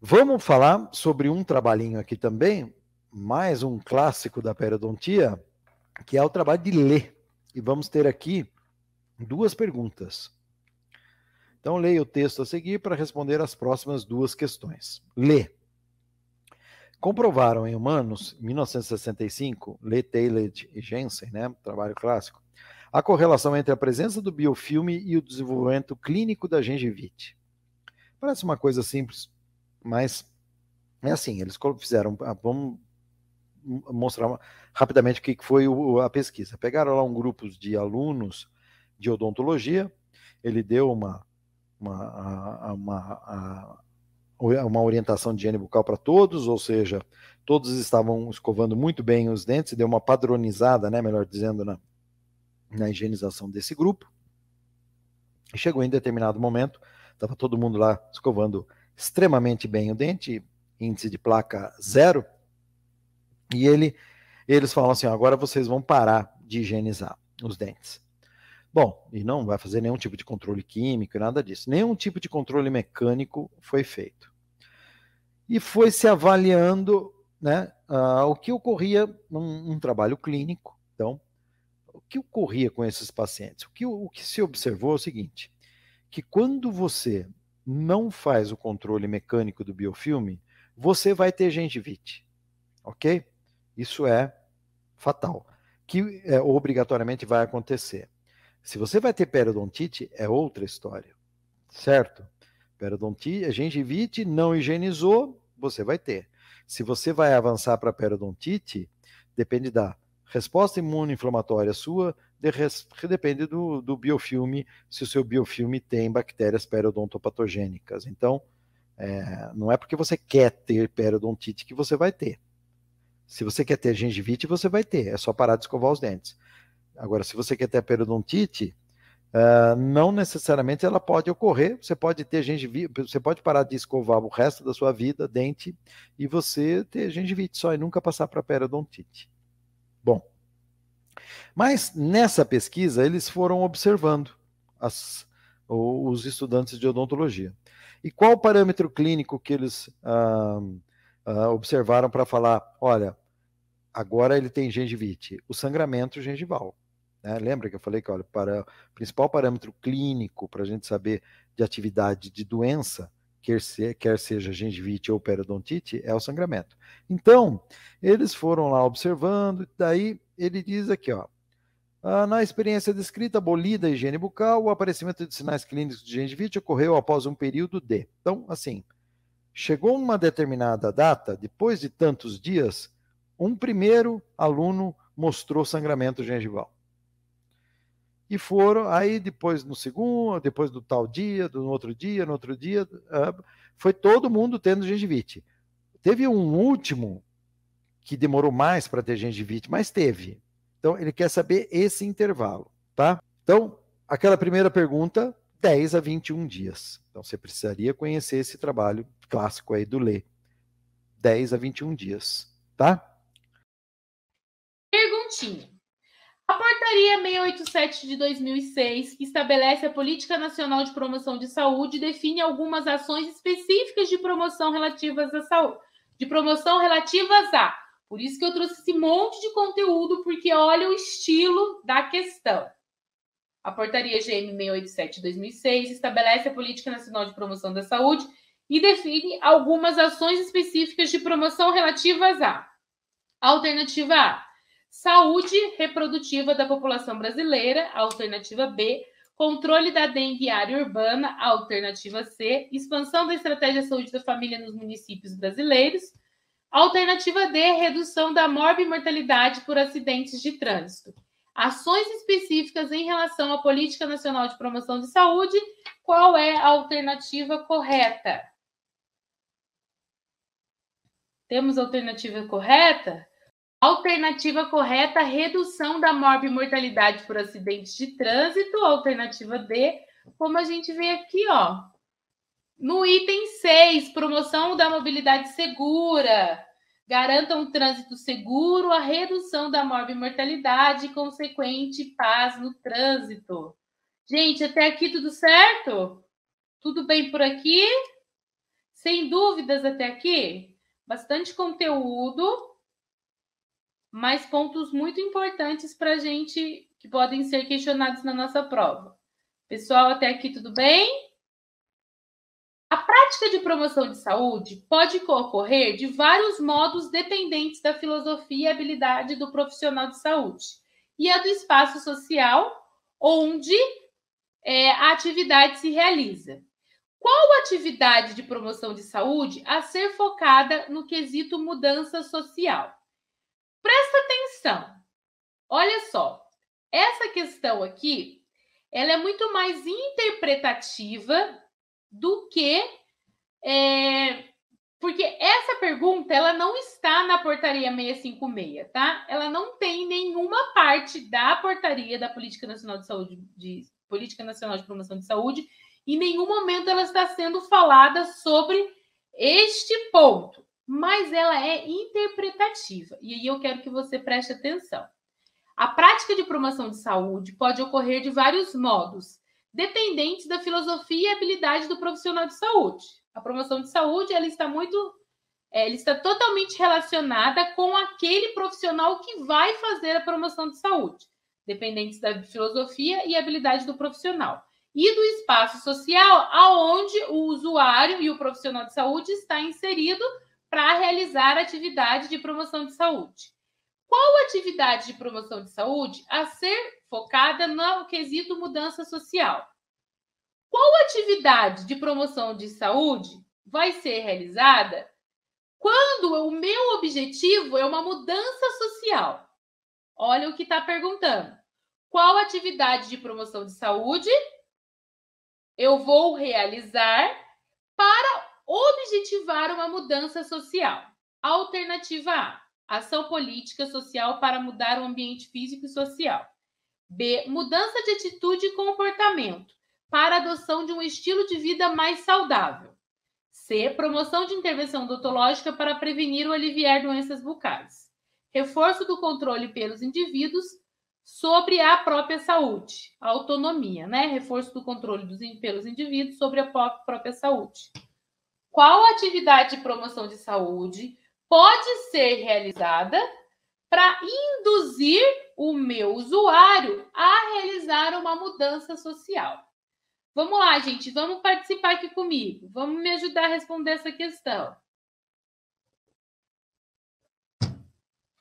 Vamos falar sobre um trabalhinho aqui também, mais um clássico da periodontia, que é o trabalho de ler. E vamos ter aqui duas perguntas. Então, leia o texto a seguir para responder as próximas duas questões. Lê. Comprovaram em humanos, 1965, Lê, Taylor e Jensen, né, trabalho clássico, a correlação entre a presença do biofilme e o desenvolvimento clínico da gengivite. Parece uma coisa simples, mas é assim, eles fizeram. Ah, vamos mostrar rapidamente o que foi a pesquisa. Pegaram lá um grupo de alunos de odontologia, ele deu uma, uma, uma, uma orientação de higiene bucal para todos, ou seja, todos estavam escovando muito bem os dentes, deu uma padronizada, né, melhor dizendo, na, na higienização desse grupo. E chegou em determinado momento, estava todo mundo lá escovando extremamente bem o dente, índice de placa zero, e ele, eles falam assim: agora vocês vão parar de higienizar os dentes. Bom, e não vai fazer nenhum tipo de controle químico e nada disso. Nenhum tipo de controle mecânico foi feito. E foi se avaliando né, uh, o que ocorria num trabalho clínico. Então, o que ocorria com esses pacientes? O que, o que se observou é o seguinte: que quando você não faz o controle mecânico do biofilme, você vai ter gengivite, ok? Isso é fatal, que é, obrigatoriamente vai acontecer. Se você vai ter periodontite, é outra história, certo? Periodontite, é gengivite, não higienizou, você vai ter. Se você vai avançar para periodontite, depende da resposta imunoinflamatória sua de res, depende do, do, biofilme, se o seu biofilme tem bactérias periodontopatogênicas. Então, é, não é porque você quer ter periodontite que você vai ter. Se você quer ter gengivite, você vai ter, é só parar de escovar os dentes. Agora, se você quer ter periodontite, uh, não necessariamente ela pode ocorrer, você pode ter gengivite, você pode parar de escovar o resto da sua vida, dente, e você ter gengivite só e nunca passar para periodontite. Bom, mas nessa pesquisa eles foram observando as, os estudantes de odontologia. E qual o parâmetro clínico que eles ah, ah, observaram para falar, olha, agora ele tem gengivite, o sangramento é gengival. Né? Lembra que eu falei que olha, para, o principal parâmetro clínico para a gente saber de atividade de doença quer, se, quer seja gengivite ou periodontite, é o sangramento. Então, eles foram lá observando, daí ele diz aqui, ó, ah, na experiência descrita, abolida a higiene bucal, o aparecimento de sinais clínicos de gengivite ocorreu após um período de. Então, assim, chegou numa determinada data, depois de tantos dias, um primeiro aluno mostrou sangramento gengival. E foram, aí depois no segundo, depois do tal dia, no outro dia, no outro dia, ah, foi todo mundo tendo gengivite. Teve um último que demorou mais para ter gengivite, mas teve. Então, ele quer saber esse intervalo, tá? Então, aquela primeira pergunta, 10 a 21 dias. Então, você precisaria conhecer esse trabalho clássico aí do Lê. 10 a 21 dias, tá? Perguntinha. A Portaria 687 de 2006, que estabelece a Política Nacional de Promoção de Saúde, define algumas ações específicas de promoção relativas à saúde, de promoção relativas a. Por isso que eu trouxe esse monte de conteúdo, porque olha o estilo da questão. A Portaria GM 687 de 2006 estabelece a Política Nacional de Promoção da Saúde e define algumas ações específicas de promoção relativas a. Alternativa A Saúde reprodutiva da população brasileira, alternativa B. Controle da dengue área urbana, alternativa C. Expansão da estratégia saúde da família nos municípios brasileiros, alternativa D. Redução da morbimortalidade por acidentes de trânsito. Ações específicas em relação à Política Nacional de Promoção de Saúde. Qual é a alternativa correta? Temos a alternativa correta? Alternativa correta, redução da morbimortalidade por acidentes de trânsito. Alternativa D, como a gente vê aqui, ó. No item 6, promoção da mobilidade segura. Garanta um trânsito seguro, a redução da morbimortalidade e consequente paz no trânsito. Gente, até aqui tudo certo? Tudo bem por aqui? Sem dúvidas até aqui? Bastante conteúdo mas pontos muito importantes para a gente que podem ser questionados na nossa prova. Pessoal, até aqui tudo bem? A prática de promoção de saúde pode ocorrer de vários modos dependentes da filosofia e habilidade do profissional de saúde e a do espaço social onde é, a atividade se realiza. Qual atividade de promoção de saúde a ser focada no quesito mudança social? Presta atenção. Olha só, essa questão aqui, ela é muito mais interpretativa do que é, porque essa pergunta ela não está na portaria 656, tá? Ela não tem nenhuma parte da portaria da Política Nacional de Saúde, de Política Nacional de Promoção de Saúde, em nenhum momento ela está sendo falada sobre este ponto mas ela é interpretativa. E aí eu quero que você preste atenção. A prática de promoção de saúde pode ocorrer de vários modos, dependentes da filosofia e habilidade do profissional de saúde. A promoção de saúde ela está muito, é, ela está totalmente relacionada com aquele profissional que vai fazer a promoção de saúde, dependentes da filosofia e habilidade do profissional e do espaço social aonde o usuário e o profissional de saúde está inserido para realizar atividade de promoção de saúde. Qual atividade de promoção de saúde a ser focada no quesito mudança social? Qual atividade de promoção de saúde vai ser realizada quando o meu objetivo é uma mudança social? Olha o que está perguntando. Qual atividade de promoção de saúde eu vou realizar para objetivar uma mudança social. Alternativa A: ação política social para mudar o ambiente físico e social. B: mudança de atitude e comportamento para adoção de um estilo de vida mais saudável. C. Promoção de intervenção odontológica para prevenir ou aliviar doenças bucais. Reforço do controle pelos indivíduos sobre a própria saúde. Autonomia, né? Reforço do controle dos, pelos indivíduos sobre a própria saúde qual atividade de promoção de saúde pode ser realizada para induzir o meu usuário a realizar uma mudança social. Vamos lá, gente, vamos participar aqui comigo. Vamos me ajudar a responder essa questão.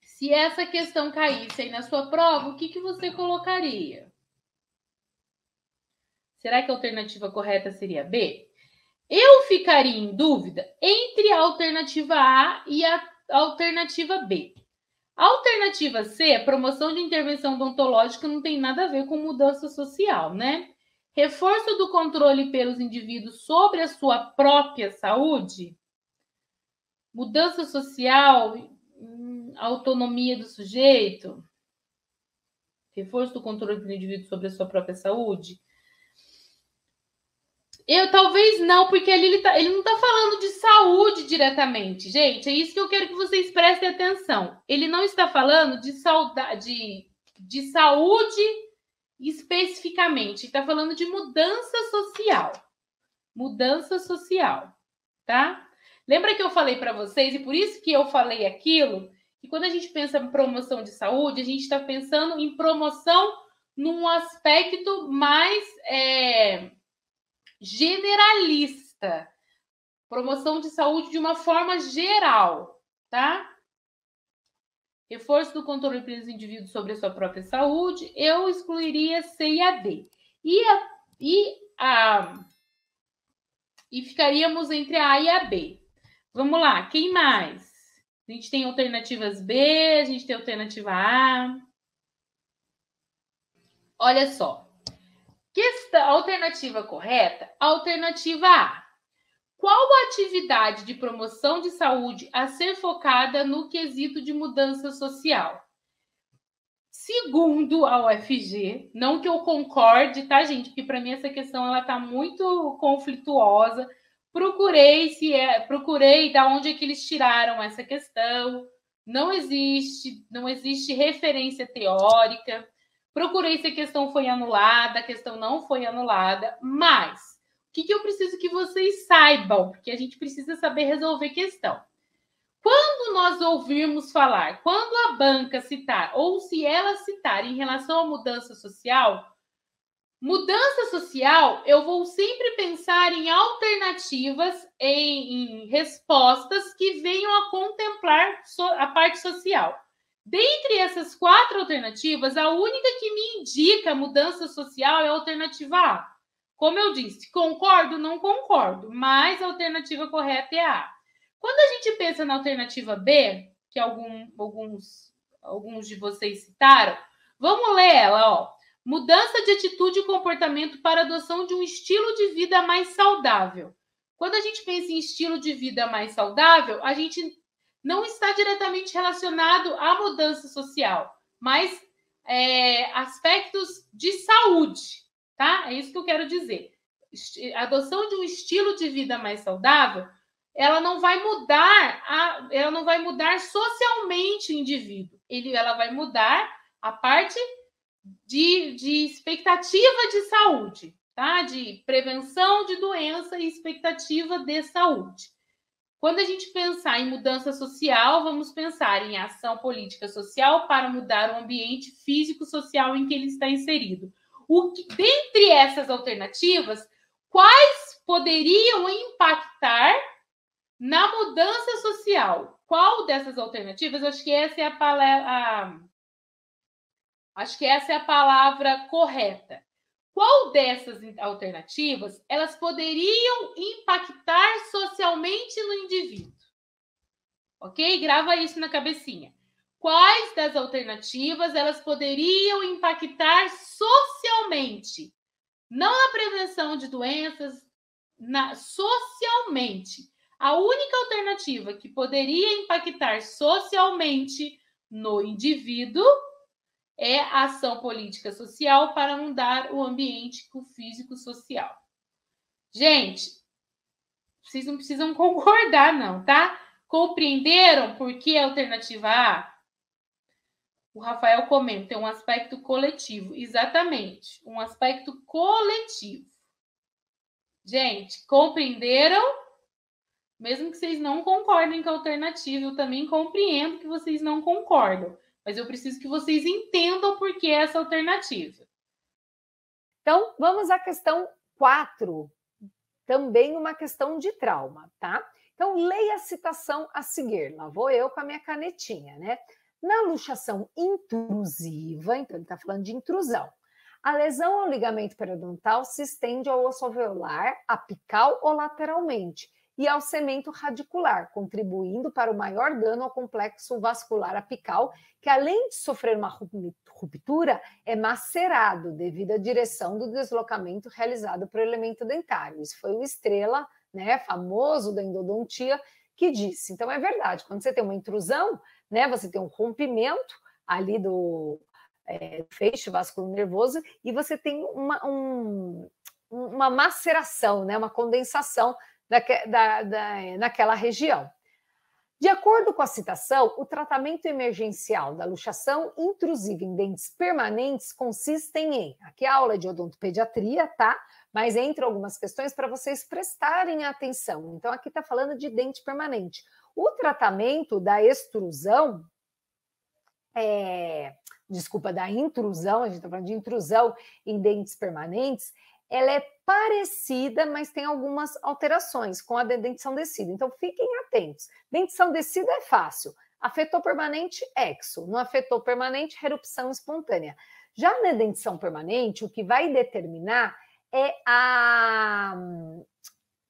Se essa questão caísse aí na sua prova, o que, que você colocaria? Será que a alternativa correta seria B? Eu ficaria em dúvida entre a alternativa A e a alternativa B. A alternativa C, a promoção de intervenção odontológica, não tem nada a ver com mudança social, né? Reforço do controle pelos indivíduos sobre a sua própria saúde, mudança social, hum, autonomia do sujeito, reforço do controle do indivíduo sobre a sua própria saúde, eu talvez não, porque ali ele, tá, ele não está falando de saúde diretamente, gente. É isso que eu quero que vocês prestem atenção. Ele não está falando de, saudade, de, de saúde especificamente. Ele está falando de mudança social. Mudança social, tá? Lembra que eu falei para vocês, e por isso que eu falei aquilo, que quando a gente pensa em promoção de saúde, a gente está pensando em promoção num aspecto mais é, generalista. Promoção de saúde de uma forma geral, tá? Reforço do controle pelos indivíduos sobre a sua própria saúde, eu excluiria C e a D. E, a, e, a, e ficaríamos entre a A e a B. Vamos lá, quem mais? A gente tem alternativas B, a gente tem alternativa A. Olha só. Questão, alternativa correta? Alternativa A. Qual a atividade de promoção de saúde a ser focada no quesito de mudança social? Segundo a UFG, não que eu concorde, tá, gente? Porque para mim essa questão ela tá muito conflituosa. Procurei se é, procurei da onde é que eles tiraram essa questão. Não existe, não existe referência teórica. Procurei se a questão foi anulada, a questão não foi anulada, mas o que, que eu preciso que vocês saibam? Porque a gente precisa saber resolver questão. Quando nós ouvirmos falar, quando a banca citar, ou se ela citar em relação à mudança social, mudança social, eu vou sempre pensar em alternativas, em, em respostas que venham a contemplar a parte social. Dentre essas quatro alternativas, a única que me indica mudança social é a alternativa A. Como eu disse, concordo, não concordo, mas a alternativa correta é A. Quando a gente pensa na alternativa B, que algum, alguns, alguns de vocês citaram, vamos ler ela, ó. Mudança de atitude e comportamento para adoção de um estilo de vida mais saudável. Quando a gente pensa em estilo de vida mais saudável, a gente não está diretamente relacionado à mudança social, mas é, aspectos de saúde, tá? É isso que eu quero dizer. A adoção de um estilo de vida mais saudável, ela não vai mudar, a, ela não vai mudar socialmente o indivíduo. Ele, ela vai mudar a parte de, de expectativa de saúde, tá? De prevenção de doença e expectativa de saúde. Quando a gente pensar em mudança social, vamos pensar em ação política social para mudar o ambiente físico-social em que ele está inserido. O que, dentre essas alternativas, quais poderiam impactar na mudança social? Qual dessas alternativas? Acho que essa é a palavra. A... Acho que essa é a palavra correta. Qual dessas alternativas elas poderiam impactar socialmente no indivíduo? Ok? Grava isso na cabecinha. Quais das alternativas elas poderiam impactar socialmente? Não na prevenção de doenças, na, socialmente. A única alternativa que poderia impactar socialmente no indivíduo é a ação política social para mudar o ambiente físico social. Gente, vocês não precisam concordar, não, tá? Compreenderam por que a alternativa A? O Rafael comenta, é um aspecto coletivo. Exatamente, um aspecto coletivo. Gente, compreenderam? Mesmo que vocês não concordem com a alternativa, eu também compreendo que vocês não concordam mas eu preciso que vocês entendam por que essa alternativa. Então, vamos à questão 4, também uma questão de trauma, tá? Então, leia a citação a seguir. Lá vou eu com a minha canetinha, né? Na luxação intrusiva, então ele está falando de intrusão. A lesão ao ligamento periodontal se estende ao osso alveolar, apical ou lateralmente e ao cemento radicular, contribuindo para o maior dano ao complexo vascular apical, que além de sofrer uma ruptura, é macerado devido à direção do deslocamento realizado pelo elemento dentário. Isso foi o Estrela, né, famoso da endodontia, que disse. Então é verdade, quando você tem uma intrusão, né, você tem um rompimento ali do é, feixe vascular nervoso e você tem uma, um, uma maceração, né, uma condensação da, da, naquela região. De acordo com a citação, o tratamento emergencial da luxação intrusiva em dentes permanentes consiste em. Aqui a aula é de odontopediatria, tá? Mas entre algumas questões para vocês prestarem atenção. Então, aqui está falando de dente permanente. O tratamento da extrusão, é, desculpa, da intrusão, a gente está falando de intrusão em dentes permanentes, ela é parecida, mas tem algumas alterações com a dentição descida. Então, fiquem atentos. Dentição descida é fácil. Afetou permanente, exo. Não afetou permanente, erupção espontânea. Já na dentição permanente, o que vai determinar é a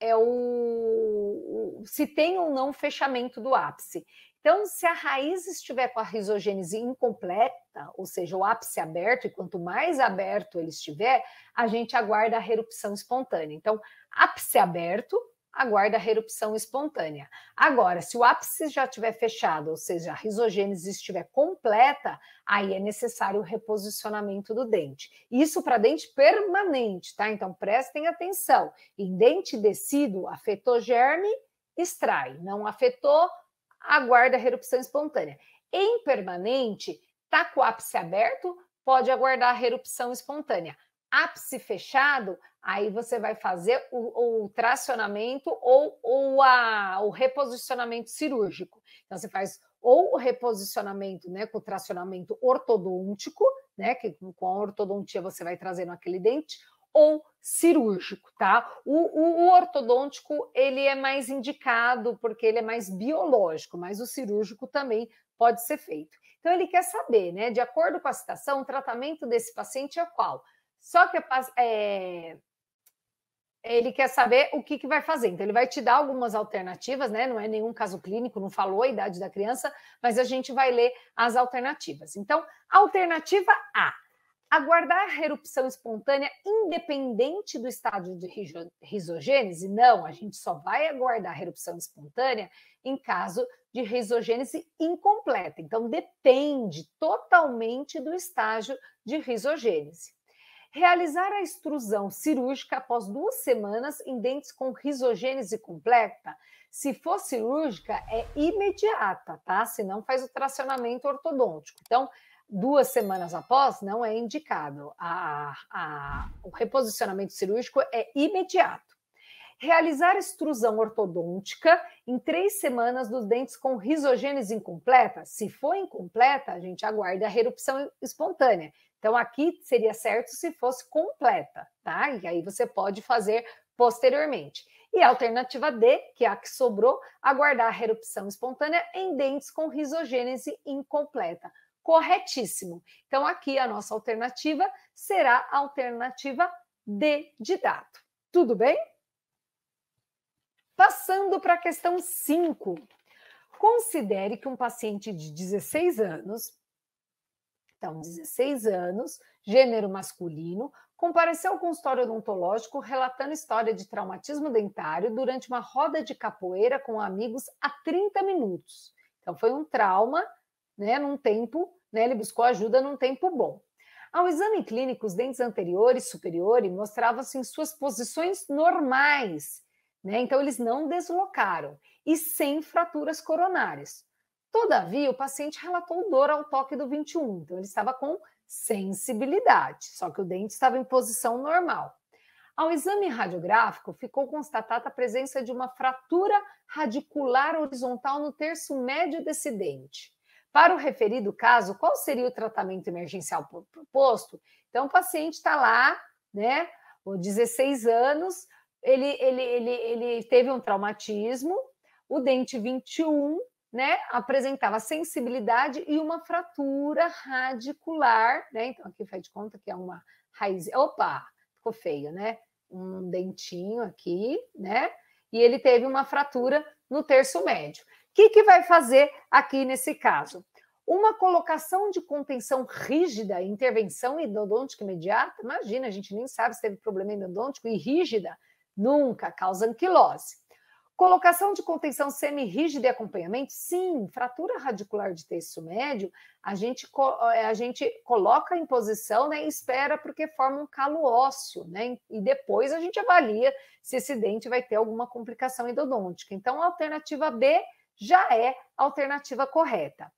é o, se tem ou não fechamento do ápice. Então, se a raiz estiver com a risogênese incompleta, ou seja, o ápice aberto, e quanto mais aberto ele estiver, a gente aguarda a erupção espontânea. Então, ápice aberto aguarda a erupção espontânea. Agora, se o ápice já estiver fechado, ou seja, a risogênese estiver completa, aí é necessário o reposicionamento do dente. Isso para dente permanente, tá? Então prestem atenção. Em dente descido, afetou germe, extrai. Não afetou, aguarda a erupção espontânea. Em permanente, está com o ápice aberto, pode aguardar a erupção espontânea. Ápice fechado, aí você vai fazer o, o tracionamento ou, ou a, o reposicionamento cirúrgico. Então, você faz ou o reposicionamento né, com o tracionamento ortodôntico, né, que com a ortodontia você vai trazendo aquele dente, ou cirúrgico, tá? O, o, o, ortodôntico ele é mais indicado porque ele é mais biológico, mas o cirúrgico também pode ser feito. Então ele quer saber, né? De acordo com a citação, o tratamento desse paciente é qual? Só que é, ele quer saber o que, que vai fazer. Então, ele vai te dar algumas alternativas, né? Não é nenhum caso clínico, não falou a idade da criança, mas a gente vai ler as alternativas. Então, alternativa A Aguardar a erupção espontânea independente do estado de risogênese? Não, a gente só vai aguardar a erupção espontânea em caso de risogênese incompleta. Então, depende totalmente do estágio de risogênese. Realizar a extrusão cirúrgica após duas semanas em dentes com risogênese completa, se for cirúrgica, é imediata, tá? Se não, faz o tracionamento ortodôntico. Então, duas semanas após, não é indicado. A, a, o reposicionamento cirúrgico é imediato. Realizar extrusão ortodôntica em três semanas dos dentes com risogênese incompleta. Se for incompleta, a gente aguarda a erupção espontânea. Então, aqui seria certo se fosse completa, tá? E aí você pode fazer posteriormente. E a alternativa D, que é a que sobrou, aguardar a erupção espontânea em dentes com risogênese incompleta corretíssimo. Então, aqui a nossa alternativa será a alternativa D de dado. Tudo bem? Passando para a questão 5. Considere que um paciente de 16 anos, então 16 anos, gênero masculino, compareceu ao consultório odontológico relatando história de traumatismo dentário durante uma roda de capoeira com amigos há 30 minutos. Então foi um trauma, né, num tempo né? Ele buscou ajuda num tempo bom. Ao exame clínico, os dentes anteriores e superiores mostravam-se em suas posições normais, né? então eles não deslocaram e sem fraturas coronárias. Todavia, o paciente relatou dor ao toque do 21, então ele estava com sensibilidade, só que o dente estava em posição normal. Ao exame radiográfico, ficou constatada a presença de uma fratura radicular horizontal no terço médio desse dente. Para o referido caso, qual seria o tratamento emergencial proposto? Então, o paciente está lá, né, 16 anos, ele, ele, ele, ele teve um traumatismo, o dente 21, né, apresentava sensibilidade e uma fratura radicular, né? Então, aqui faz de conta que é uma raiz. Opa, ficou feio, né? Um dentinho aqui, né? E ele teve uma fratura no terço médio que, que vai fazer aqui nesse caso? Uma colocação de contenção rígida, intervenção endodôntica imediata, imagina, a gente nem sabe se teve problema endodôntico, e rígida nunca causa anquilose. Colocação de contenção semi-rígida e acompanhamento, sim, fratura radicular de terço médio, a gente, eh, a gente coloca em posição né, e espera porque forma um calo ósseo, né? E depois a gente avalia se esse dente vai ter alguma complicação endodôntica. Então, a alternativa B já é a alternativa correta.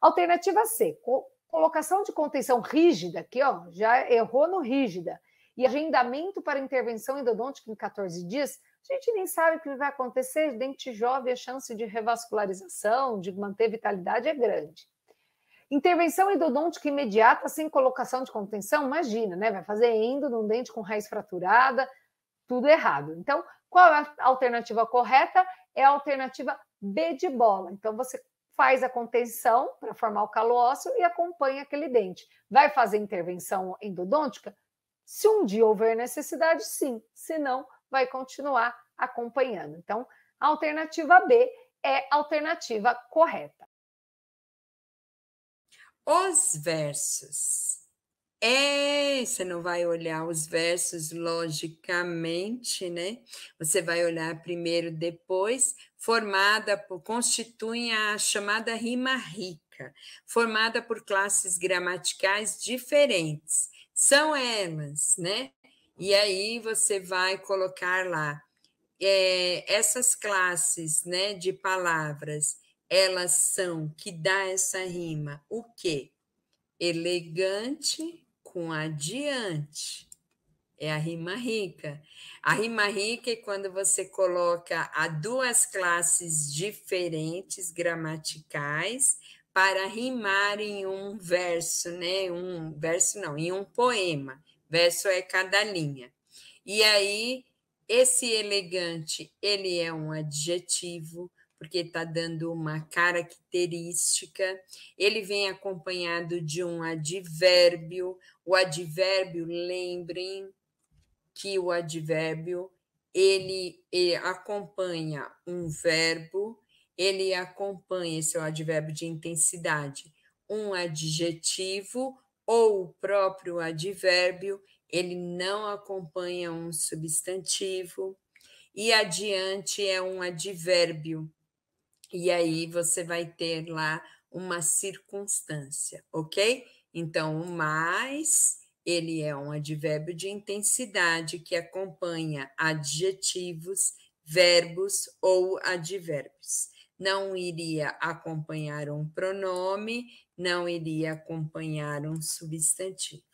Alternativa C, colocação de contenção rígida, aqui ó, já errou no rígida, e agendamento para intervenção endodôntica em 14 dias, a gente nem sabe o que vai acontecer, dente jovem, a chance de revascularização, de manter vitalidade é grande. Intervenção endodôntica imediata sem colocação de contenção, imagina, né? Vai fazer endo num dente com raiz fraturada, tudo errado. Então, qual é a alternativa correta? É a alternativa B de bola. Então você faz a contenção para formar o calo ósseo e acompanha aquele dente. Vai fazer intervenção endodôntica? Se um dia houver necessidade, sim. Se não, vai continuar acompanhando. Então, a alternativa B é a alternativa correta. Os versos. É, você não vai olhar os versos logicamente, né? Você vai olhar primeiro, depois, formada por, constituem a chamada rima rica, formada por classes gramaticais diferentes. São elas, né? E aí você vai colocar lá é, essas classes, né, de palavras. Elas são que dá essa rima. O quê? Elegante com adiante é a rima rica. A rima rica é quando você coloca a duas classes diferentes gramaticais para rimar em um verso, né? Um verso não, em um poema. Verso é cada linha. E aí esse elegante, ele é um adjetivo, porque está dando uma característica. Ele vem acompanhado de um advérbio. O advérbio, lembrem, que o advérbio ele, ele, acompanha um verbo, ele acompanha esse é o advérbio de intensidade, um adjetivo ou o próprio advérbio, ele não acompanha um substantivo, e adiante é um advérbio. E aí você vai ter lá uma circunstância, ok? Então, o mais ele é um advérbio de intensidade que acompanha adjetivos, verbos ou advérbios. Não iria acompanhar um pronome, não iria acompanhar um substantivo.